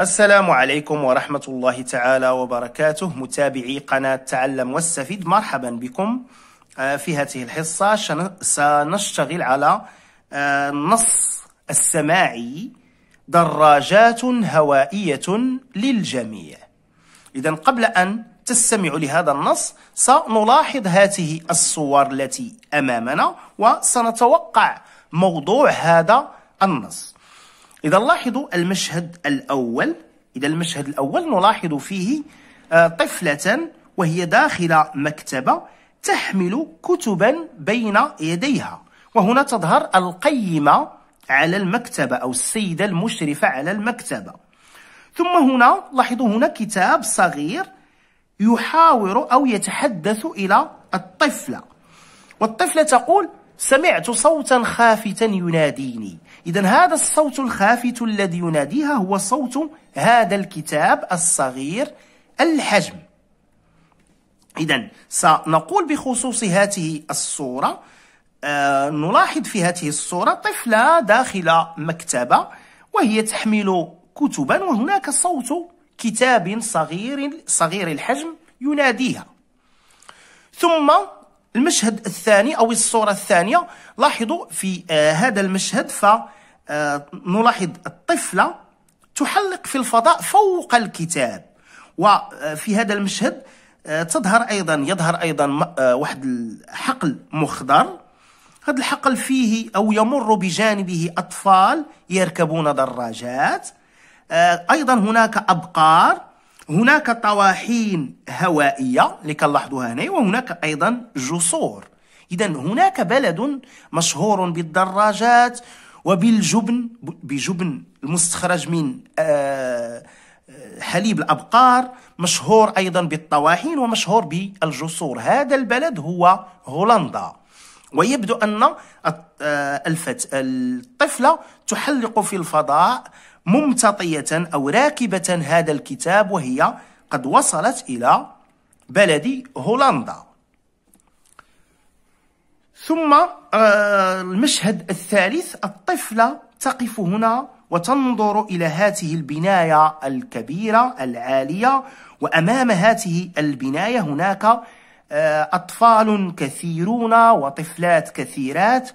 السلام عليكم ورحمة الله تعالى وبركاته متابعي قناة تعلم واستفيد مرحبا بكم آه، في هذه الحصة سنشتغل على آه، نص السماعي دراجات هوائية للجميع إذا قبل أن تستمعوا لهذا النص سنلاحظ هذه الصور التي أمامنا وسنتوقع موضوع هذا النص إذا لاحظوا المشهد الأول إذا المشهد الأول نلاحظ فيه آه، طفلة وهي داخل مكتبة تحمل كتبا بين يديها وهنا تظهر القيمة على المكتبة أو السيدة المشرفة على المكتبة ثم هنا لاحظوا هنا كتاب صغير يحاور أو يتحدث إلى الطفلة والطفلة تقول سمعت صوتا خافتا يناديني إذا هذا الصوت الخافت الذي يناديها هو صوت هذا الكتاب الصغير الحجم إذا سنقول بخصوص هذه الصورة آه نلاحظ في هذه الصورة طفلة داخل مكتبة وهي تحمل كتبا وهناك صوت كتاب صغير صغير الحجم يناديها ثم المشهد الثاني أو الصورة الثانية لاحظوا في آه هذا المشهد ف آه، نلاحظ الطفلة تحلق في الفضاء فوق الكتاب وفي آه، هذا المشهد آه، تظهر أيضا يظهر أيضا واحد الحقل مخضر هذا الحقل فيه أو يمر بجانبه أطفال يركبون دراجات أيضا هناك أبقار هناك طواحين هوائية اللي كنلاحظوها هنا وهناك أيضا جسور إذا هناك بلد مشهور بالدراجات وبالجبن بجبن المستخرج من آه، آه، حليب الأبقار مشهور أيضا بالطواحين ومشهور بالجسور هذا البلد هو هولندا ويبدو أن آه، الطفلة تحلق في الفضاء ممتطية أو راكبة هذا الكتاب وهي قد وصلت إلى بلد هولندا ثم آه، المشهد الثالث الطفلة تقف هنا وتنظر إلى هذه البناية الكبيرة العالية وأمام هذه البناية هناك آه، أطفال كثيرون وطفلات كثيرات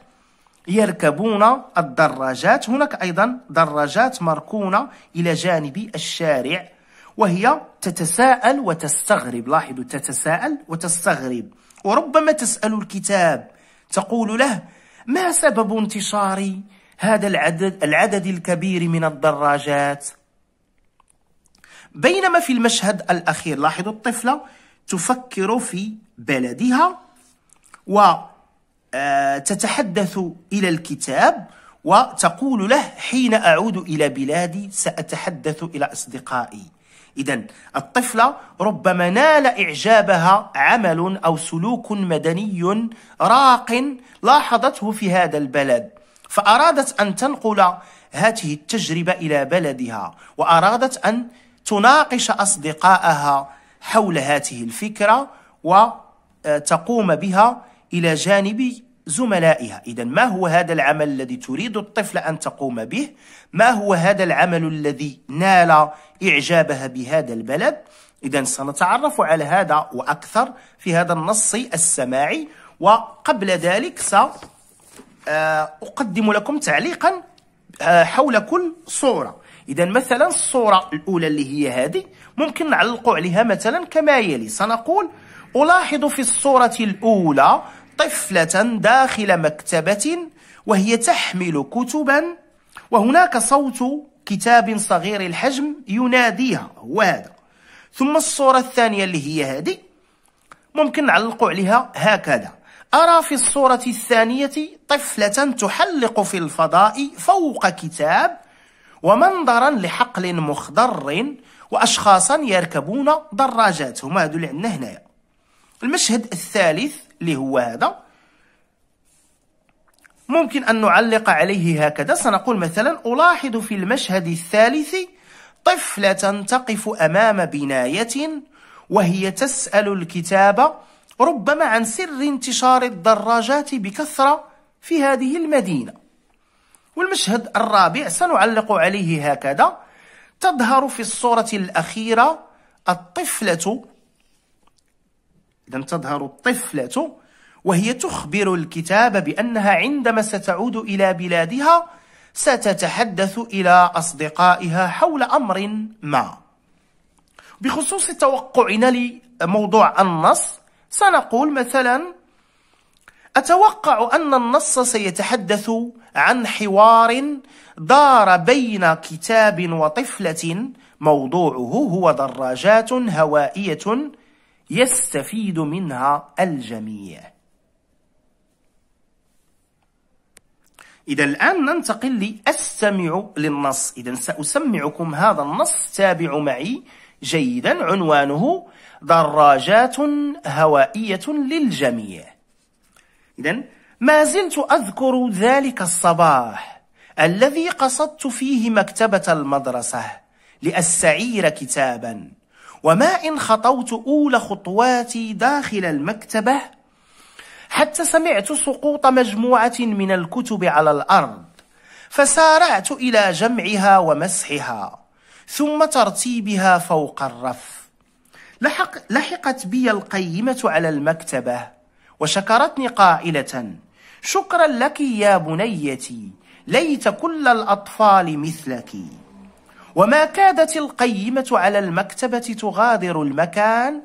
يركبون الدراجات هناك أيضا دراجات مركونة إلى جانب الشارع وهي تتساءل وتستغرب لاحظوا تتساءل وتستغرب وربما تسأل الكتاب تقول له ما سبب انتشار هذا العدد, العدد الكبير من الدراجات بينما في المشهد الأخير لاحظوا الطفلة تفكر في بلدها وتتحدث آه، إلى الكتاب وتقول له حين أعود إلى بلادي سأتحدث إلى أصدقائي إذا الطفلة ربما نال إعجابها عمل أو سلوك مدني راق لاحظته في هذا البلد فأرادت أن تنقل هذه التجربة إلى بلدها وأرادت أن تناقش أصدقائها حول هذه الفكرة وتقوم بها إلى جانب زملائها إذا ما هو هذا العمل الذي تريد الطفل أن تقوم به ما هو هذا العمل الذي نال إعجابها بهذا البلد إذا سنتعرف على هذا وأكثر في هذا النص السماعي وقبل ذلك سأقدم آه، لكم تعليقا آه، حول كل صورة إذا مثلا الصورة الأولى اللي هي هذه ممكن نعلق عليها مثلا كما يلي سنقول ألاحظ في الصورة الأولى طفلة داخل مكتبة وهي تحمل كتبا وهناك صوت كتاب صغير الحجم يناديها هو هذا ثم الصورة الثانية اللي هي هذه ممكن نعلقوا عليها هكذا أرى في الصورة الثانية طفلة تحلق في الفضاء فوق كتاب ومنظرا لحقل مخضر وأشخاصا يركبون دراجات هما هذو اللي عندنا هنايا المشهد الثالث اللي هو هذا ممكن أن نعلق عليه هكذا سنقول مثلا ألاحظ في المشهد الثالث طفلة تقف أمام بناية وهي تسأل الكتاب ربما عن سر انتشار الدراجات بكثرة في هذه المدينة والمشهد الرابع سنعلق عليه هكذا تظهر في الصورة الأخيرة الطفلة إذا تظهر الطفلة وهي تخبر الكتاب بأنها عندما ستعود إلى بلادها ستتحدث إلى أصدقائها حول أمر ما بخصوص توقعنا لموضوع النص سنقول مثلا أتوقع أن النص سيتحدث عن حوار دار بين كتاب وطفلة موضوعه هو دراجات هوائية يستفيد منها الجميع إذا الآن ننتقل لأستمع للنص إذا سأسمعكم هذا النص تابعوا معي جيدا عنوانه دراجات هوائية للجميع إذا ما زلت أذكر ذلك الصباح الذي قصدت فيه مكتبة المدرسة لأستعير كتابا وما إن خطوت أولى خطواتي داخل المكتبة حتى سمعت سقوط مجموعة من الكتب على الأرض فسارعت إلى جمعها ومسحها ثم ترتيبها فوق الرف لحق لحقت بي القيمة على المكتبة وشكرتني قائلة شكرا لك يا بنيتي ليت كل الأطفال مثلك وما كادت القيمة على المكتبة تغادر المكان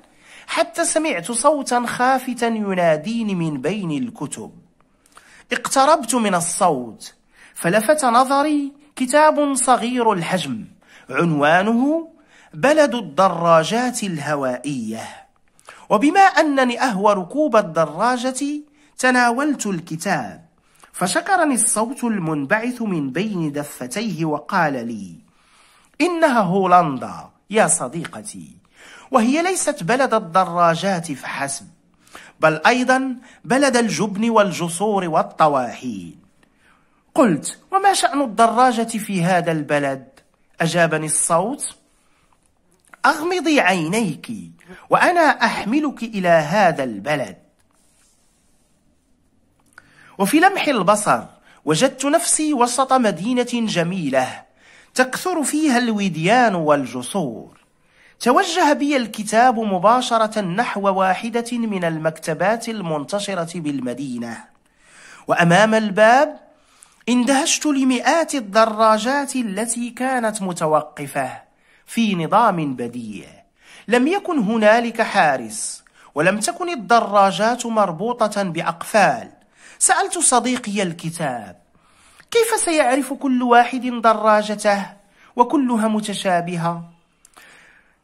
حتى سمعت صوتا خافتا يناديني من بين الكتب اقتربت من الصوت فلفت نظري كتاب صغير الحجم عنوانه بلد الدراجات الهوائية وبما أنني أهوى ركوب الدراجة تناولت الكتاب فشكرني الصوت المنبعث من بين دفتيه وقال لي إنها هولندا يا صديقتي وهي ليست بلد الدراجات فحسب بل أيضا بلد الجبن والجسور والطواحين قلت وما شأن الدراجة في هذا البلد؟ أجابني الصوت أغمضي عينيك وأنا أحملك إلى هذا البلد وفي لمح البصر وجدت نفسي وسط مدينة جميلة تكثر فيها الوديان والجسور توجه بي الكتاب مباشرة نحو واحدة من المكتبات المنتشرة بالمدينة وأمام الباب اندهشت لمئات الدراجات التي كانت متوقفة في نظام بديع لم يكن هنالك حارس ولم تكن الدراجات مربوطة بأقفال سألت صديقي الكتاب كيف سيعرف كل واحد دراجته وكلها متشابهة؟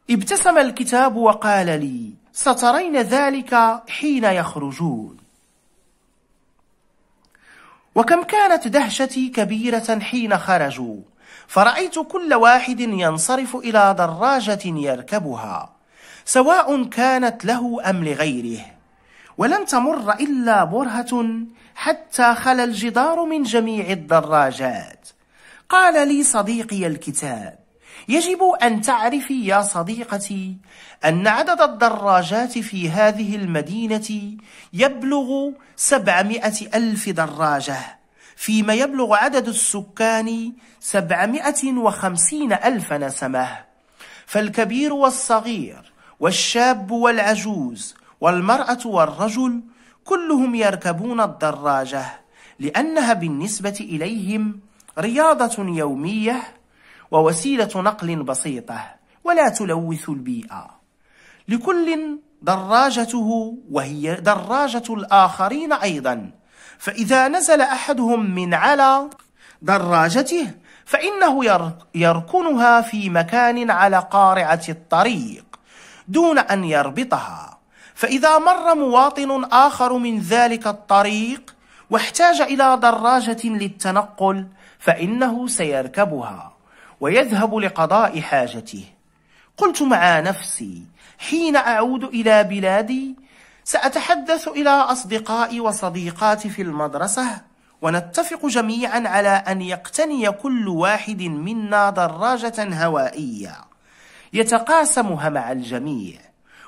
ابتسم الكتاب وقال لي سترين ذلك حين يخرجون وكم كانت دهشتي كبيرة حين خرجوا فرأيت كل واحد ينصرف إلى دراجة يركبها سواء كانت له أم لغيره ولن تمر إلا برهة حتى خلا الجدار من جميع الدراجات قال لي صديقي الكتاب يجب أن تعرفي يا صديقتي أن عدد الدراجات في هذه المدينة يبلغ سبعمائة ألف دراجة فيما يبلغ عدد السكان سبعمائة وخمسين ألف نسمة فالكبير والصغير والشاب والعجوز والمرأة والرجل كلهم يركبون الدراجة لأنها بالنسبة إليهم رياضة يومية ووسيلة نقل بسيطة ولا تلوث البيئة لكل دراجته وهي دراجة الآخرين أيضا فإذا نزل أحدهم من على دراجته فإنه يركنها في مكان على قارعة الطريق دون أن يربطها فإذا مر مواطن آخر من ذلك الطريق واحتاج إلى دراجة للتنقل فإنه سيركبها ويذهب لقضاء حاجته قلت مع نفسي حين أعود إلى بلادي سأتحدث إلى أصدقائي وصديقاتي في المدرسة ونتفق جميعا على أن يقتني كل واحد منا دراجة هوائية يتقاسمها مع الجميع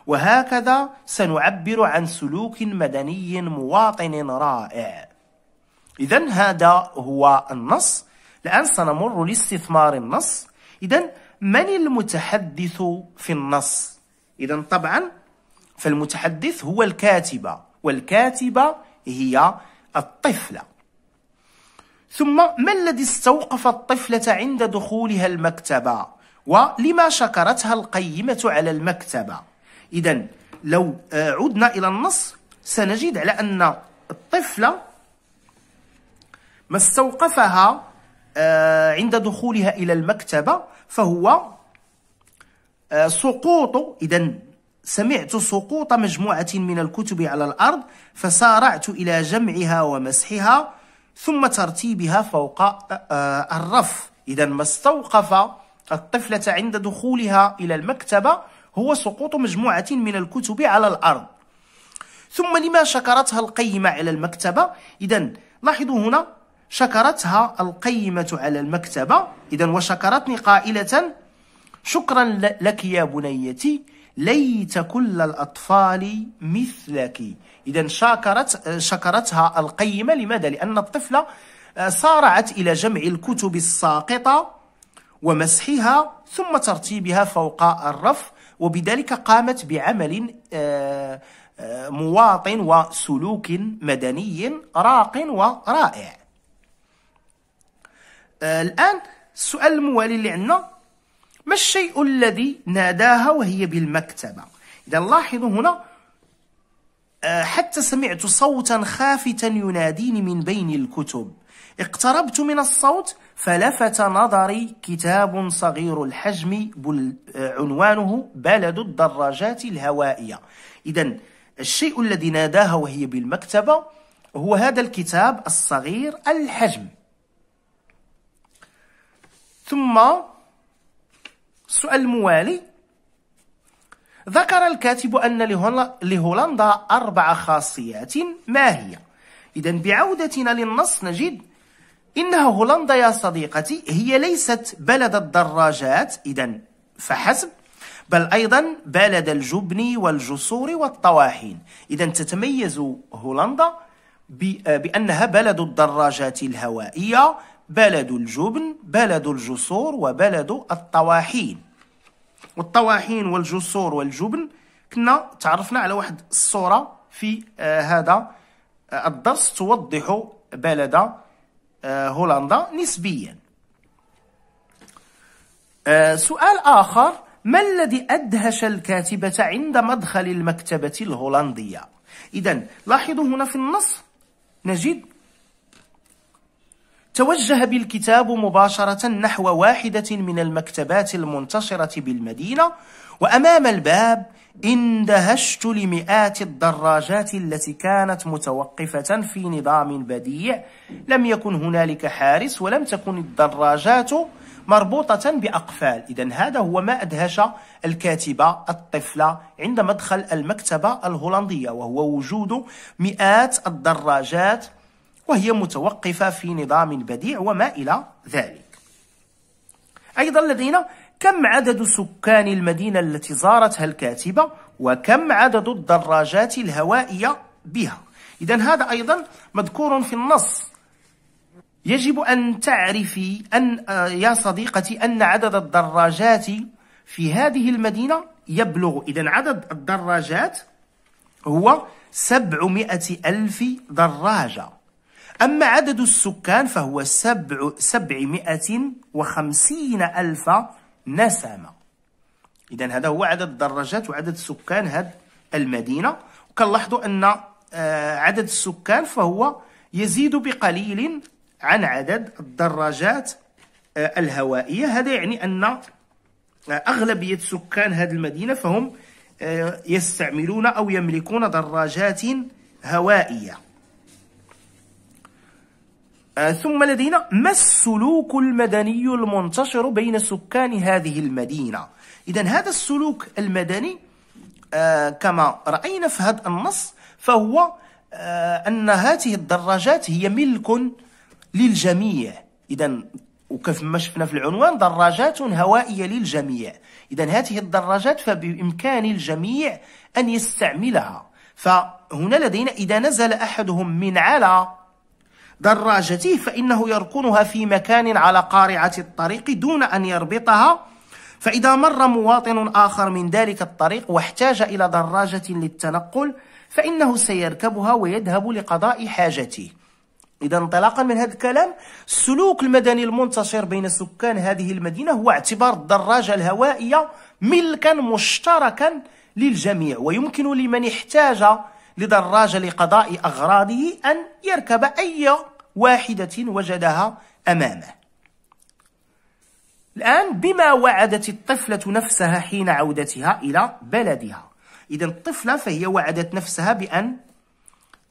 وهكذا سنعبر عن سلوك مدني مواطن رائع إذا هذا هو النص الآن سنمر لاستثمار النص إذا من المتحدث في النص إذا طبعا فالمتحدث هو الكاتبة والكاتبة هي الطفلة ثم ما الذي استوقف الطفلة عند دخولها المكتبة ولما شكرتها القيمة على المكتبة إذا لو عدنا إلى النص سنجد على أن الطفلة ما استوقفها آه، عند دخولها إلى المكتبة فهو آه، سقوط إذا سمعت سقوط مجموعة من الكتب على الأرض فسارعت إلى جمعها ومسحها ثم ترتيبها فوق آه، الرف إذا ما استوقف الطفلة عند دخولها إلى المكتبة هو سقوط مجموعة من الكتب على الأرض ثم لما شكرتها القيمة على المكتبة إذا لاحظوا هنا شكرتها القيمة على المكتبة إذا وشكرتني قائلة شكرا لك يا بنيتي ليت كل الأطفال مثلك إذا شكرت شكرتها القيمة لماذا؟ لأن الطفلة آه، سارعت إلى جمع الكتب الساقطة ومسحها ثم ترتيبها فوق الرف وبذلك قامت بعمل آه، آه، مواطن وسلوك مدني راق ورائع آه، الآن السؤال الموالي اللي عندنا ما الشيء الذي ناداها وهي بالمكتبة إذا لاحظوا هنا حتى سمعت صوتا خافتا يناديني من بين الكتب اقتربت من الصوت فلفت نظري كتاب صغير الحجم آه، عنوانه بلد الدراجات الهوائية إذا الشيء الذي ناداها وهي بالمكتبة هو هذا الكتاب الصغير الحجم ثم السؤال الموالي ذكر الكاتب أن لهولندا أربع خاصيات ما هي؟ إذا بعودتنا للنص نجد إنها هولندا يا صديقتي هي ليست بلد الدراجات إذا فحسب بل أيضا بلد الجبن والجسور والطواحين إذا تتميز هولندا بأنها بلد الدراجات الهوائية بلد الجبن بلد الجسور وبلد الطواحين والطواحين والجسور والجبن كنا تعرفنا على واحد الصورة في آه، هذا آه، الدرس توضح بلد آه، هولندا نسبيا آه، سؤال آخر ما الذي أدهش الكاتبة عند مدخل المكتبة الهولندية؟ إذا لاحظوا هنا في النص نجد توجه بالكتاب مباشرة نحو واحدة من المكتبات المنتشرة بالمدينة وأمام الباب اندهشت لمئات الدراجات التي كانت متوقفة في نظام بديع لم يكن هنالك حارس ولم تكن الدراجات مربوطة بأقفال إذا هذا هو ما أدهش الكاتبة الطفلة عند مدخل المكتبة الهولندية وهو وجود مئات الدراجات وهي متوقفة في نظام بديع وما إلى ذلك أيضا لدينا كم عدد سكان المدينة التي زارتها الكاتبة وكم عدد الدراجات الهوائية بها إذا هذا أيضا مذكور في النص يجب أن تعرفي أن آه، يا صديقتي أن عدد الدراجات في هذه المدينة يبلغ إذا عدد الدراجات هو سبعمائة ألف دراجة أما عدد السكان فهو سبع سبعمائة وخمسين ألف نسامة إذا هذا هو عدد الدراجات وعدد سكان هذه المدينة وكنلاحظوا أن آه، عدد السكان فهو يزيد بقليل عن عدد الدراجات آه، الهوائية هذا يعني أن آه، أغلبية سكان هذه المدينة فهم يستعملون أو يملكون دراجات هوائية آه، ثم لدينا ما السلوك المدني المنتشر بين سكان هذه المدينة إذا هذا السلوك المدني آه، كما رأينا في هذا النص فهو آه، أن هذه الدراجات هي ملك للجميع إذا وكيف ما شفنا في العنوان دراجات هوائية للجميع إذا هذه الدراجات فبإمكان الجميع أن يستعملها فهنا لدينا إذا نزل أحدهم من على دراجته فإنه يركنها في مكان على قارعة الطريق دون أن يربطها فإذا مر مواطن آخر من ذلك الطريق واحتاج إلى دراجة للتنقل فإنه سيركبها ويذهب لقضاء حاجته إذا انطلاقا من هذا الكلام السلوك المدني المنتشر بين سكان هذه المدينة هو اعتبار الدراجة الهوائية ملكا مشتركا للجميع ويمكن لمن احتاج لدراجة لقضاء أغراضه أن يركب أي واحدة وجدها أمامه الآن بما وعدت الطفلة نفسها حين عودتها إلى بلدها إذا الطفلة فهي وعدت نفسها بأن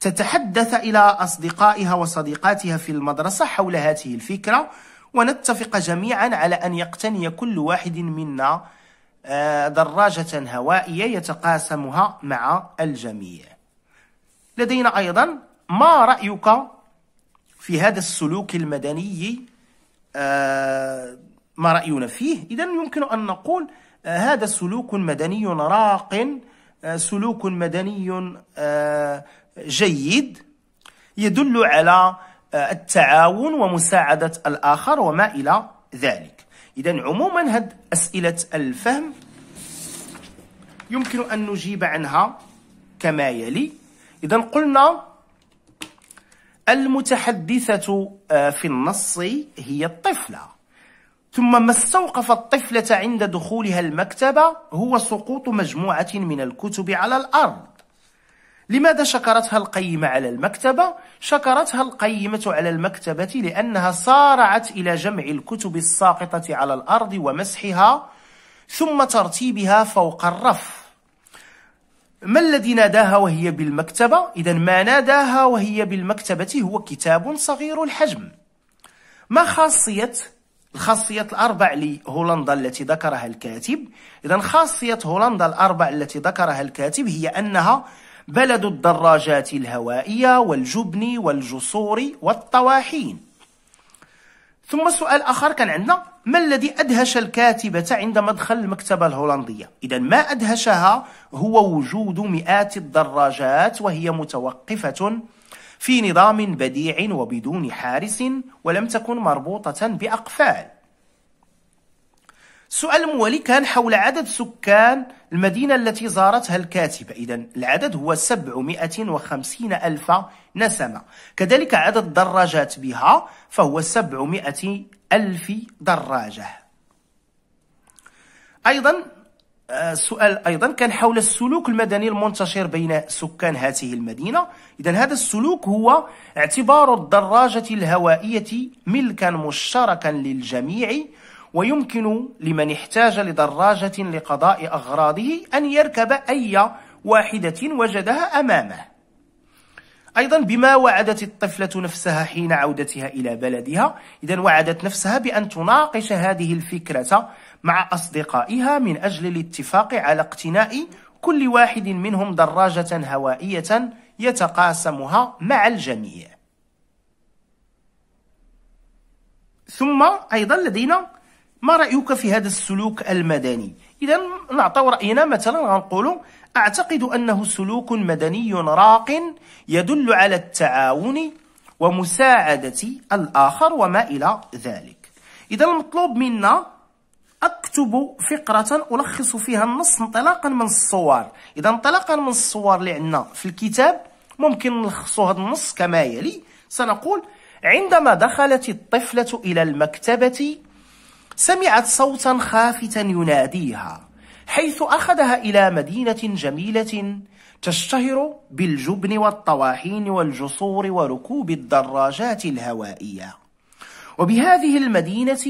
تتحدث إلى أصدقائها وصديقاتها في المدرسة حول هذه الفكرة ونتفق جميعا على أن يقتني كل واحد منا آه، دراجة هوائية يتقاسمها مع الجميع لدينا أيضا ما رأيك في هذا السلوك المدني آه، ما رأينا فيه إذا يمكن أن نقول آه، هذا سلوك مدني راق آه، سلوك مدني جيد يدل على التعاون ومساعدة الآخر وما إلى ذلك إذا عموما هذه أسئلة الفهم يمكن أن نجيب عنها كما يلي إذا قلنا المتحدثة آه، في النص هي الطفلة ثم ما استوقف الطفلة عند دخولها المكتبة هو سقوط مجموعة من الكتب على الأرض لماذا شكرتها القيمة على المكتبة؟ شكرتها القيمة على المكتبة لأنها سارعت إلى جمع الكتب الساقطة على الأرض ومسحها ثم ترتيبها فوق الرف ما الذي ناداها وهي بالمكتبة؟ إذا ما ناداها وهي بالمكتبة هو كتاب صغير الحجم ما خاصية الخاصية الأربع لهولندا التي ذكرها الكاتب؟ إذا خاصية هولندا الأربع التي ذكرها الكاتب هي أنها بلد الدراجات الهوائية والجبن والجسور والطواحين ثم سؤال آخر كان عندنا ما الذي أدهش الكاتبة عند مدخل المكتبة الهولندية؟ إذا ما أدهشها هو وجود مئات الدراجات وهي متوقفة في نظام بديع وبدون حارس ولم تكن مربوطة بأقفال السؤال الموالي كان حول عدد سكان المدينة التي زارتها الكاتبة إذا العدد هو 750 ألف نسمة كذلك عدد الدراجات بها فهو 700 ألف دراجة أيضا السؤال آه، أيضا كان حول السلوك المدني المنتشر بين سكان هذه المدينة إذا هذا السلوك هو اعتبار الدراجة الهوائية ملكا مشتركا للجميع ويمكن لمن احتاج لدراجة لقضاء أغراضه أن يركب أي واحدة وجدها أمامه أيضا بما وعدت الطفلة نفسها حين عودتها إلى بلدها إذا وعدت نفسها بأن تناقش هذه الفكرة مع أصدقائها من أجل الاتفاق على اقتناء كل واحد منهم دراجة هوائية يتقاسمها مع الجميع ثم أيضا لدينا ما رأيك في هذا السلوك المدني؟ اذا نعطيو راينا مثلا غنقولوا اعتقد انه سلوك مدني راق يدل على التعاون ومساعده الاخر وما الى ذلك اذا المطلوب منا اكتب فقره الخص فيها النص انطلاقا من الصور اذا انطلاقا من الصور اللي عندنا في الكتاب ممكن نلخصوا هذا النص كما يلي سنقول عندما دخلت الطفله الى المكتبه سمعت صوتا خافتا يناديها حيث أخذها إلى مدينة جميلة تشتهر بالجبن والطواحين والجسور وركوب الدراجات الهوائية وبهذه المدينة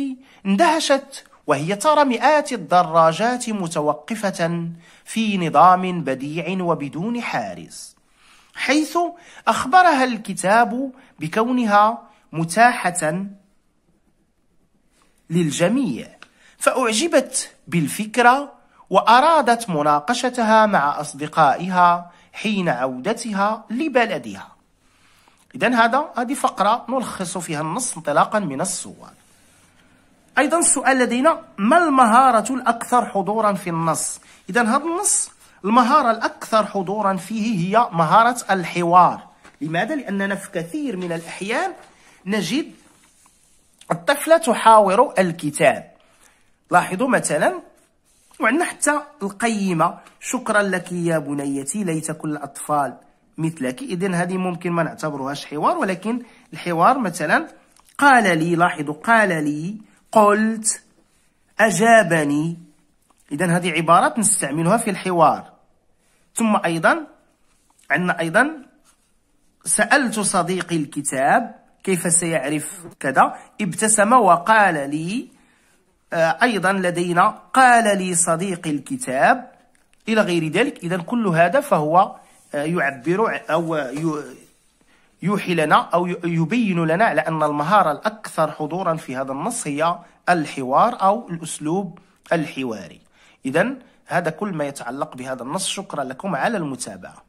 اندهشت وهي ترى مئات الدراجات متوقفة في نظام بديع وبدون حارس حيث أخبرها الكتاب بكونها متاحة للجميع فأعجبت بالفكرة وأرادت مناقشتها مع أصدقائها حين عودتها لبلدها إذا هذا هذه فقرة نلخص فيها النص انطلاقا من الصور أيضا السؤال لدينا ما المهارة الأكثر حضورا في النص إذا هذا النص المهارة الأكثر حضورا فيه هي مهارة الحوار لماذا؟ لأننا في كثير من الأحيان نجد الطفلة تحاور الكتاب لاحظوا مثلا وعندنا حتى القيمة شكرا لك يا بنيتي ليت كل الأطفال مثلك إذن هذه ممكن ما نعتبرهاش حوار ولكن الحوار مثلا قال لي لاحظوا قال لي قلت أجابني إذا هذه عبارات نستعملها في الحوار ثم أيضا عندنا أيضا سألت صديقي الكتاب كيف سيعرف كذا ابتسم وقال لي آه، أيضا لدينا قال لي صديقي الكتاب إلى غير ذلك إذا كل هذا فهو آه، يعبر أو يوحي لنا أو يبين لنا على أن المهارة الأكثر حضورا في هذا النص هي الحوار أو الأسلوب الحواري إذا هذا كل ما يتعلق بهذا النص شكرا لكم على المتابعة